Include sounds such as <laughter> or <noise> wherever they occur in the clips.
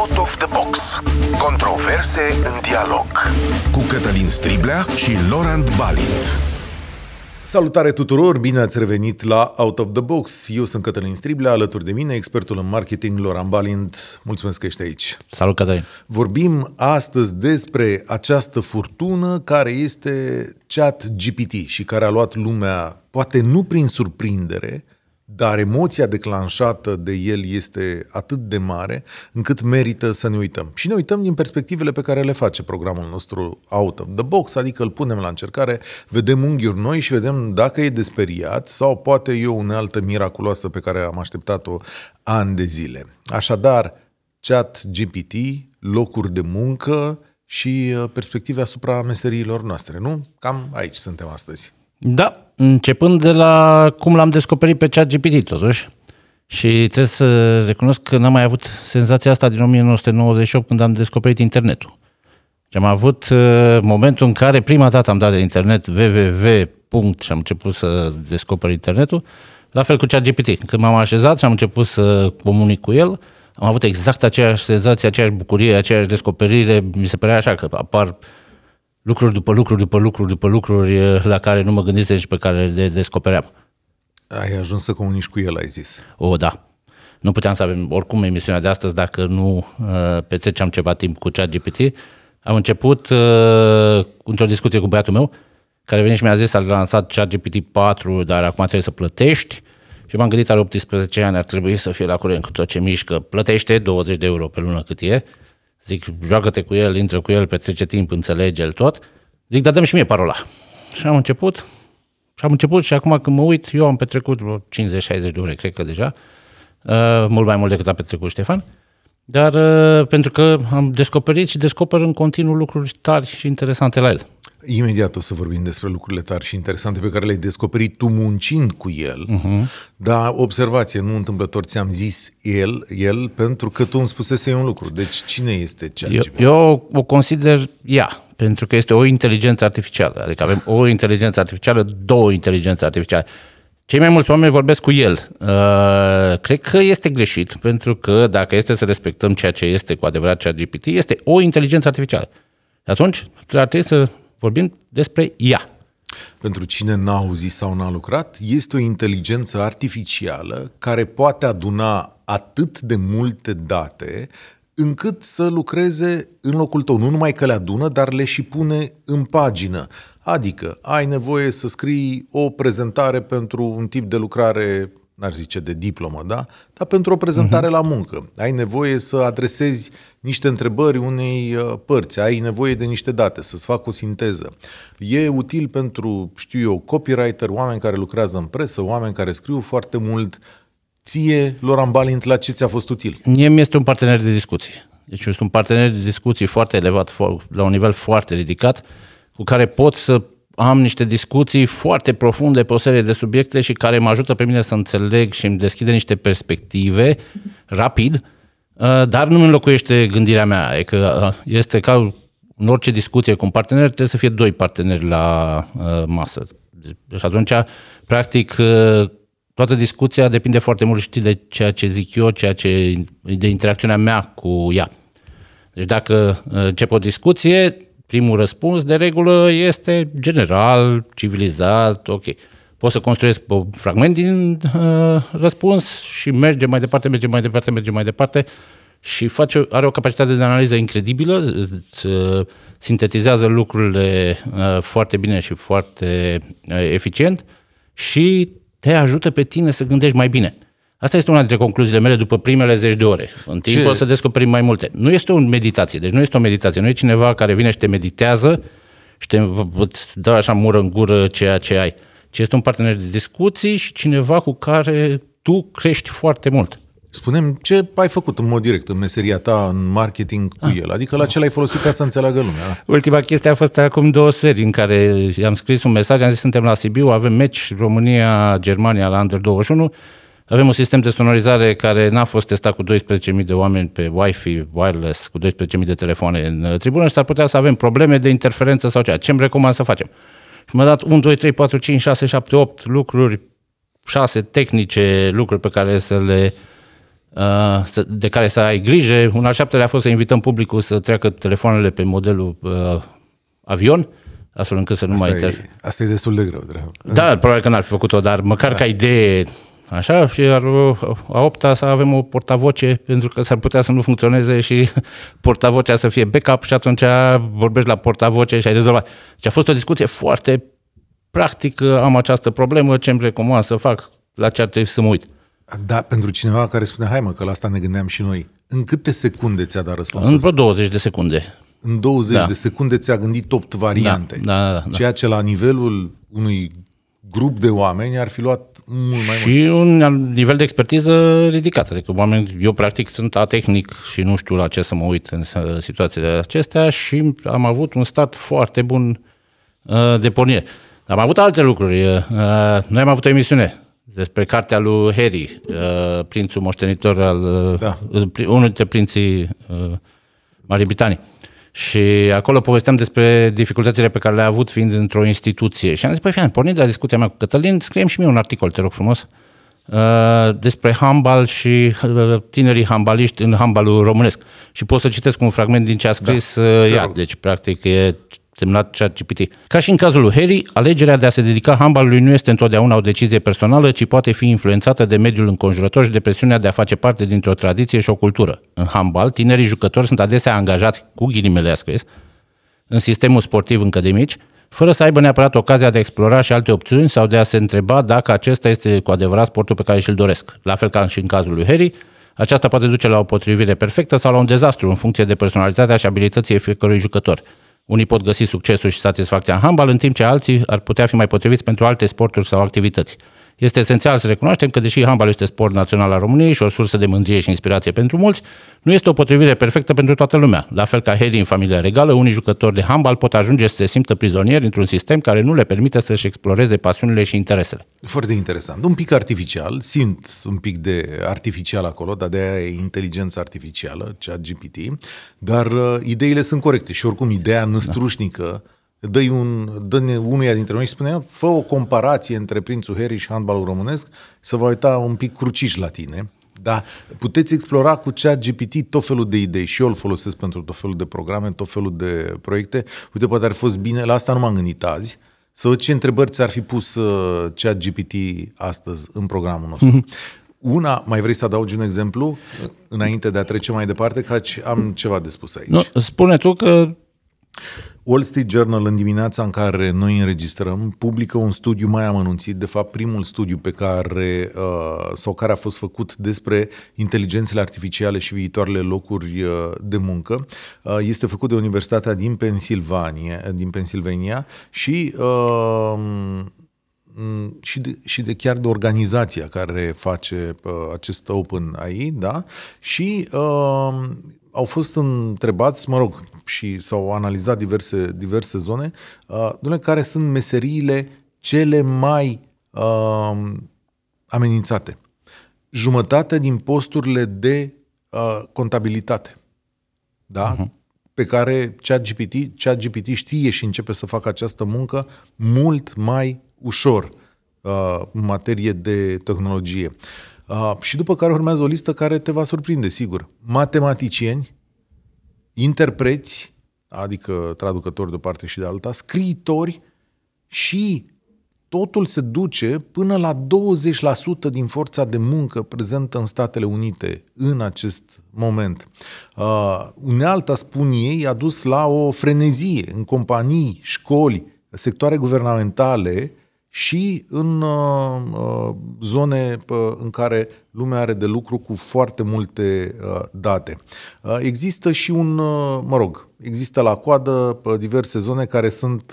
Out of the Box. Controverse în dialog. Cu Cătălin Striblea și Laurent Balint. Salutare tuturor, bine ați revenit la Out of the Box. Eu sunt Cătălin Striblea, alături de mine, expertul în marketing Laurent Balint. Mulțumesc că ești aici. Salut, Cătălin. Vorbim astăzi despre această furtună care este chat GPT și care a luat lumea, poate nu prin surprindere, dar emoția declanșată de el este atât de mare încât merită să ne uităm. Și ne uităm din perspectivele pe care le face programul nostru out of the box, adică îl punem la încercare, vedem unghiuri noi și vedem dacă e desperiat sau poate e o unealtă miraculoasă pe care am așteptat-o ani de zile. Așadar, chat GPT, locuri de muncă și uh, perspective asupra meseriilor noastre, nu? Cam aici suntem astăzi. Da, începând de la cum l-am descoperit pe ChatGPT totuși. Și trebuie să recunosc că n-am mai avut senzația asta din 1998 când am descoperit internetul. Și am avut uh, momentul în care prima dată am dat de internet www. și am început să descoper internetul, la fel cu ChatGPT. Când m-am așezat și am început să comunic cu el, am avut exact aceeași senzație, aceeași bucurie, aceeași descoperire. Mi se părea așa că apar uh, lucruri după lucruri după lucruri după lucruri la care nu mă gândisem și pe care le descopeream. Ai ajuns să comunici cu el, ai zis. O, da. Nu puteam să avem oricum emisiunea de astăzi dacă nu uh, petreceam ceva timp cu chat GPT. Am început uh, într-o discuție cu băiatul meu, care veni și mi-a zis, a lansat chat GPT 4, dar acum trebuie să plătești. Și m-am gândit, are 18 ani, ar trebui să fie la curent cu tot ce mișcă. Plătește 20 de euro pe lună cât e. Zic, joacă-te cu el, intră cu el, petrece timp, înțelege-l tot. Zic, dar dăm și mie parola. Și am început, și am început și acum când mă uit, eu am petrecut 50-60 de ore, cred că deja, uh, mult mai mult decât a petrecut Ștefan, dar uh, pentru că am descoperit și descoper în continuu lucruri tari și interesante la el. Imediat o să vorbim despre lucrurile tari și interesante pe care le-ai descoperit tu muncind cu el. Uh-huh. Mhm. Dar observație, nu întâmplător ți-am zis el, el, pentru că tu îmi spusese un lucru. Deci cine este cea eu, eu o consider ea, pentru că este o inteligență artificială. Adică avem o inteligență artificială, două inteligențe artificiale. Cei mai mulți oameni vorbesc cu el. Uh, cred că este greșit, pentru că dacă este să respectăm ceea ce este cu adevărat ChatGPT, GPT, este o inteligență artificială. Atunci, ar trebui să Vorbim despre ea. Pentru cine n-a auzit sau n-a lucrat, este o inteligență artificială care poate aduna atât de multe date încât să lucreze în locul tău. Nu numai că le adună, dar le și pune în pagină. Adică ai nevoie să scrii o prezentare pentru un tip de lucrare n ar zice de diplomă, da? Dar pentru o prezentare uh-huh. la muncă. Ai nevoie să adresezi niște întrebări unei uh, părți, ai nevoie de niște date, să-ți fac o sinteză. E util pentru, știu eu, copywriter, oameni care lucrează în presă, oameni care scriu foarte mult. Ție, Loran Balint, la ce ți-a fost util? Mie mi este un partener de discuții. Deci sunt un partener de discuții foarte elevat, la un nivel foarte ridicat, cu care pot să am niște discuții foarte profunde pe o serie de subiecte și care mă ajută pe mine să înțeleg și îmi deschide niște perspective rapid, uh, dar nu îmi înlocuiește gândirea mea. E că uh, este ca în orice discuție cu un partener, trebuie să fie doi parteneri la uh, masă. Și atunci, practic, toată discuția depinde foarte mult și de ceea ce zic eu, ceea ce, de interacțiunea mea cu ea. Deci dacă încep o discuție, primul răspuns de regulă este general, civilizat, ok. Poți să construiesc un fragment din uh, răspuns și merge mai departe, merge mai departe, merge mai departe și face, are o capacitate de analiză incredibilă, îți, uh, sintetizează lucrurile uh, foarte bine și foarte uh, eficient și te ajută pe tine să gândești mai bine. Asta este una dintre concluziile mele după primele zeci de ore. În timp Ce? o să descoperim mai multe. Nu este o meditație, deci nu este o meditație. Nu e cineva care vine și te meditează și te dă așa mură în gură ceea ce ai. Ci este un partener de discuții și cineva cu care tu crești foarte mult. Spunem ce ai făcut în mod direct în meseria ta, în marketing cu ah. el, adică la ce l-ai folosit ca să înțeleagă lumea. Ultima chestie a fost acum două seri în care i-am scris un mesaj, am zis suntem la Sibiu, avem meci România-Germania la Under 21, avem un sistem de sonorizare care n-a fost testat cu 12.000 de oameni pe Wi-Fi wireless, cu 12.000 de telefoane în uh, tribună și s-ar putea să avem probleme de interferență sau cea. Ce mi recomand să facem? Și m a dat 1, 2, 3, 4, 5, 6, 7, 8 lucruri, 6 tehnice lucruri pe care să le uh, de care să ai grijă. Un al șaptelea a fost să invităm publicul să treacă telefoanele pe modelul uh, avion, astfel încât să nu asta mai... E, asta e destul de greu, dragă. Da, probabil că n-ar fi făcut-o, dar măcar da. ca idee Așa, și a opta să avem o portavoce, pentru că s-ar putea să nu funcționeze și <laughs> portavocea să fie backup și atunci vorbești la portavoce și ai rezolvat. Și deci a fost o discuție foarte practică. am această problemă, ce îmi recomand să fac, la ce ar trebui să mă uit. Da, pentru cineva care spune, hai mă, că la asta ne gândeam și noi, în câte secunde ți-a dat răspunsul? În vreo 20 de secunde. În 20 da. de secunde ți-a gândit 8 variante. Da, da, da, da, da. Ceea ce la nivelul unui grup de oameni ar fi luat mult mai și mult. un nivel de expertiză ridicat. Adică oameni, eu practic sunt atehnic și nu știu la ce să mă uit în situațiile acestea și am avut un stat foarte bun uh, de pornire. Am avut alte lucruri. Uh, noi am avut o emisiune despre cartea lui Harry, uh, prințul moștenitor al... Da. unul dintre prinții Marii Britanii. Și acolo povesteam despre dificultățile pe care le-a avut fiind într-o instituție. Și am zis, păi fian, pornind de la discuția mea cu Cătălin, scriem și mie un articol, te rog frumos, uh, despre handbal și uh, tinerii handbaliști în handbalul românesc. Și pot să citesc un fragment din ce a da. scris da, ea. Deci, practic, e semnat ChatGPT. Ca și în cazul lui Harry, alegerea de a se dedica handballului nu este întotdeauna o decizie personală, ci poate fi influențată de mediul înconjurător și de presiunea de a face parte dintr-o tradiție și o cultură. În handball, tinerii jucători sunt adesea angajați, cu ghilimele ascris, în sistemul sportiv încă de mici, fără să aibă neapărat ocazia de a explora și alte opțiuni sau de a se întreba dacă acesta este cu adevărat sportul pe care și-l doresc. La fel ca și în cazul lui Harry, aceasta poate duce la o potrivire perfectă sau la un dezastru în funcție de personalitatea și abilității fiecărui jucător. Unii pot găsi succesul și satisfacția în handbal, în timp ce alții ar putea fi mai potriviți pentru alte sporturi sau activități. Este esențial să recunoaștem că, deși handbalul este sport național al României și o sursă de mândrie și inspirație pentru mulți, nu este o potrivire perfectă pentru toată lumea. La fel ca Harry în familia regală, unii jucători de handbal pot ajunge să se simtă prizonieri într-un sistem care nu le permite să-și exploreze pasiunile și interesele. Foarte interesant. Un pic artificial, simt un pic de artificial acolo, dar de aia e inteligența artificială, cea GPT, dar uh, ideile sunt corecte și oricum ideea da. năstrușnică da dă-i un, dă unuia dintre noi și spune, fă o comparație între Prințul Harry și handbalul românesc, să vă uita un pic cruciș la tine. Dar puteți explora cu cea GPT tot felul de idei și eu îl folosesc pentru tot felul de programe, tot felul de proiecte. Uite, poate ar fi fost bine, la asta nu m-am gândit azi, să văd ce întrebări ți-ar fi pus uh, cea GPT astăzi în programul nostru. Mhm. Una, mai vrei să adaugi un exemplu înainte de a trece mai departe, că am ceva de spus aici. Nu, spune tu că Wall Street Journal, în dimineața în care noi înregistrăm, publică un studiu mai amănunțit, de fapt primul studiu pe care, uh, sau care a fost făcut despre inteligențele artificiale și viitoarele locuri uh, de muncă. Uh, este făcut de Universitatea din Pennsylvania, din Pennsylvania și și de, și de chiar de organizația care face uh, acest Open AI, da? Și uh, au fost întrebați, mă rog, și s-au analizat diverse, diverse zone, uh, care sunt meseriile cele mai uh, amenințate. Jumătate din posturile de uh, contabilitate. Da? Uh-huh. Pe care ChatGPT, ChatGPT știe și începe să facă această muncă mult mai ușor uh, în materie de tehnologie. Uh, Uh, și după care urmează o listă care te va surprinde, sigur. Matematicieni, interpreți, adică traducători de o parte și de alta, scriitori și totul se duce până la 20% din forța de muncă prezentă în Statele Unite în acest moment. Uh, unealta, spun ei, a dus la o frenezie în companii, școli, sectoare guvernamentale și în uh, uh zone uh, în care lumea are de lucru cu foarte multe uh, date. Uh, există și un, mă rog, există la coadă diverse zone care sunt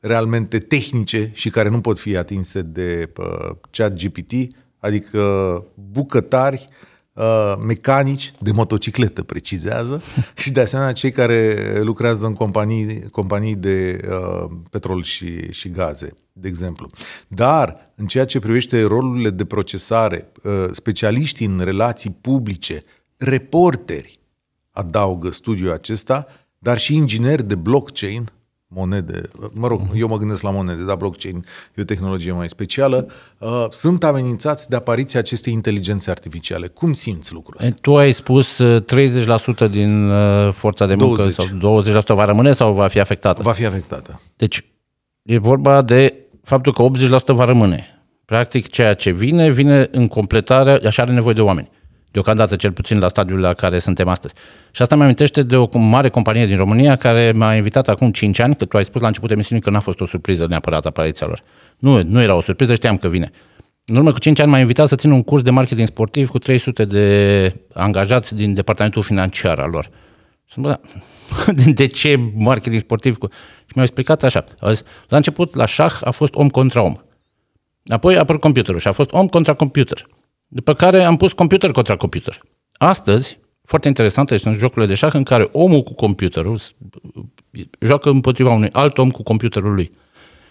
realmente tehnice și care nu pot fi atinse de chat GPT, adică bucătari, uh, Uh, mecanici de motocicletă, precizează, <laughs> și de asemenea cei care lucrează în companii, companii de uh, petrol și, și gaze, de exemplu. Dar, în ceea ce privește rolurile de procesare, uh, specialiștii în relații publice, reporteri, adaugă studiul acesta, dar și ingineri de blockchain – monede, mă rog, mhm. eu mă gândesc la monede, dar blockchain e o tehnologie mai specială, uh, sunt amenințați de apariția acestei inteligențe artificiale. Cum simți lucrul ăsta? Tu ai spus 30% uh, din uh, forța de muncă 20. sau 20% va rămâne sau va fi afectată? Va fi afectată. Deci e vorba de faptul că 80% va rămâne. Practic ceea ce vine, vine în completarea, așa are nevoie de oameni deocamdată cel puțin la stadiul la care suntem astăzi. Și asta mă amintește de o mare companie din România care m-a invitat acum 5 ani, că tu ai spus la început emisiunii că n-a fost o surpriză neapărat apariția lor. Nu, nu era o surpriză, știam că vine. În urmă cu 5 ani m-a invitat să țin un curs de marketing sportiv cu 300 de angajați din departamentul financiar al lor. Și da, <laughs> de ce marketing sportiv? Cu... Și mi-au explicat așa. zis, la început, la șah, a fost om contra om. Apoi a apărut computerul și a fost om contra computer. După care am pus computer contra computer. Astăzi, foarte interesant, sunt jocurile de șah în care omul cu computerul joacă împotriva unui alt om cu computerul lui.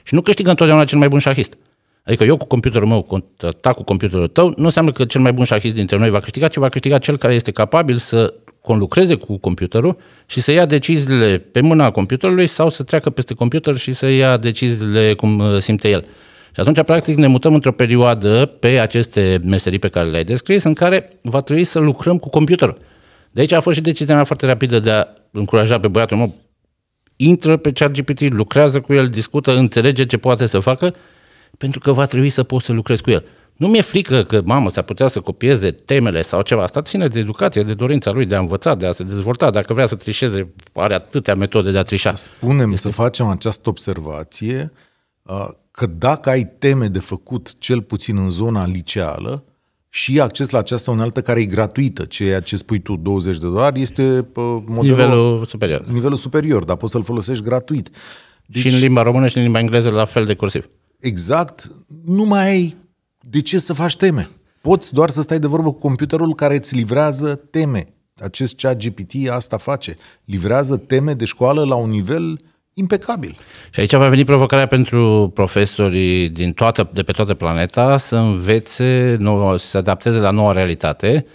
Și nu câștigă întotdeauna cel mai bun șahist. Adică eu cu computerul meu contra ta cu computerul tău, nu înseamnă că cel mai bun șahist dintre noi va câștiga, ci va câștiga cel care este capabil să conlucreze cu computerul și să ia deciziile pe mâna computerului sau să treacă peste computer și să ia deciziile cum uh, simte el. Și atunci, practic, ne mutăm într-o perioadă pe aceste meserii pe care le-ai descris, în care va trebui să lucrăm cu computerul. De aici a fost și decizia mea foarte rapidă de a încuraja pe băiatul meu. Intră pe ChatGPT, lucrează cu el, discută, înțelege ce poate să facă, pentru că va trebui să poți să lucrezi cu el. Nu mi-e frică că, mama s-ar putea să copieze temele sau ceva. Asta ține de educație, de dorința lui de a învăța, de a se dezvolta. Dacă vrea să trișeze, are atâtea metode de a trișa. Să spunem, este... să facem această observație. Uh că dacă ai teme de făcut, cel puțin în zona liceală, și acces la această unealtă care e gratuită, ceea ce spui tu, 20 de dolari, este modelul, nivelul superior. Nivelul superior, dar poți să-l folosești gratuit. Deci, și în limba română și în limba engleză la fel de cursiv. Exact. Nu mai ai de ce să faci teme. Poți doar să stai de vorbă cu computerul care îți livrează teme. Acest chat GPT asta face. Livrează teme de școală la un nivel impecabil. Și aici va veni provocarea pentru profesorii din toată, de pe toată planeta să învețe, nouă, să se adapteze la noua realitate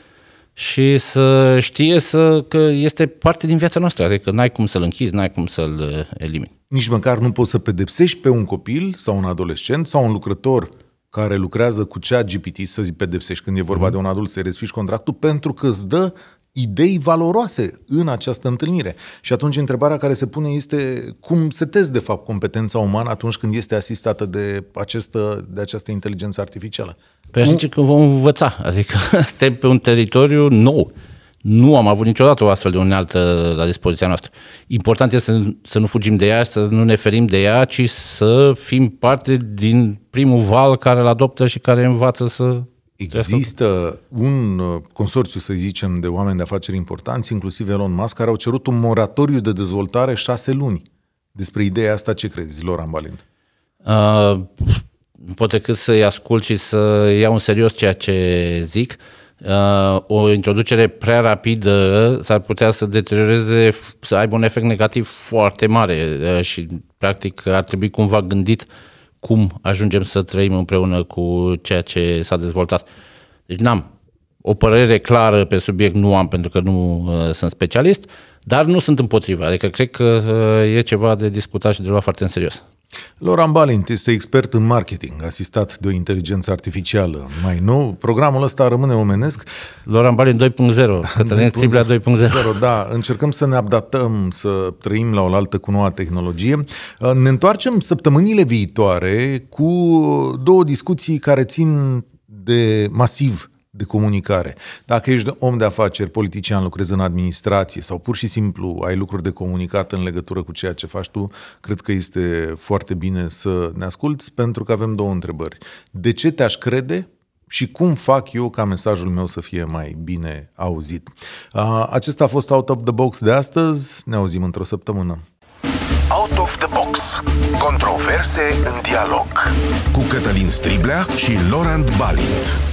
și să știe să, că este parte din viața noastră, adică n-ai cum să-l închizi, n-ai cum să-l uh, elimini. Nici măcar nu poți să pedepsești pe un copil sau un adolescent sau un lucrător care lucrează cu cea GPT să-i pedepsești când e vorba mm-hmm. de un adult, să-i respingi contractul pentru că îți dă idei valoroase în această întâlnire. Și atunci întrebarea care se pune este cum setezi de fapt competența umană atunci când este asistată de, această, de această inteligență artificială. Păi zice că vom învăța, adică <laughs> suntem pe un teritoriu nou. Nu am avut niciodată o astfel de unealtă la dispoziția noastră. Important este să, să nu fugim de ea, să nu ne ferim de ea, ci să fim parte din primul val care îl adoptă și care învață să Există un uh, consorțiu, să zicem, de oameni de afaceri importanți, inclusiv Elon Musk, care au cerut un moratoriu de dezvoltare șase luni. Despre ideea asta ce crezi, Loran Balint? Uh, poate cât să-i ascult și să iau în serios ceea ce zic. Uh, o introducere prea rapidă s-ar putea să deterioreze, să aibă un efect negativ foarte mare uh, și practic ar trebui cumva gândit uh, cum ajungem să trăim împreună cu ceea ce s-a dezvoltat. Deci n-am o părere clară pe subiect, nu am pentru că nu uh, sunt specialist, dar nu sunt împotriva. Adică cred că uh, e ceva de discutat și de luat foarte în serios. Loran Balint este expert în marketing, asistat de o inteligență artificială. Mai nou, programul ăsta rămâne omenesc. Loran Balint 2.0, Cătălin Striblea 2.0. Da, încercăm să ne adaptăm, să trăim la oaltă cu noua tehnologie. Ne întoarcem săptămânile viitoare cu două discuții care țin de masiv de comunicare. Dacă ești om de afaceri, politician, lucrezi în administrație sau pur și simplu ai lucruri de comunicat în legătură cu ceea ce faci tu, cred că este foarte bine să ne asculți pentru că avem două întrebări. De ce te-aș crede și cum fac eu ca mesajul meu să fie mai bine auzit? Acesta a fost Out of the Box de astăzi. Ne auzim într-o săptămână. Out of the Box. Controverse în dialog. Cu Cătălin Striblea și Laurent Balint.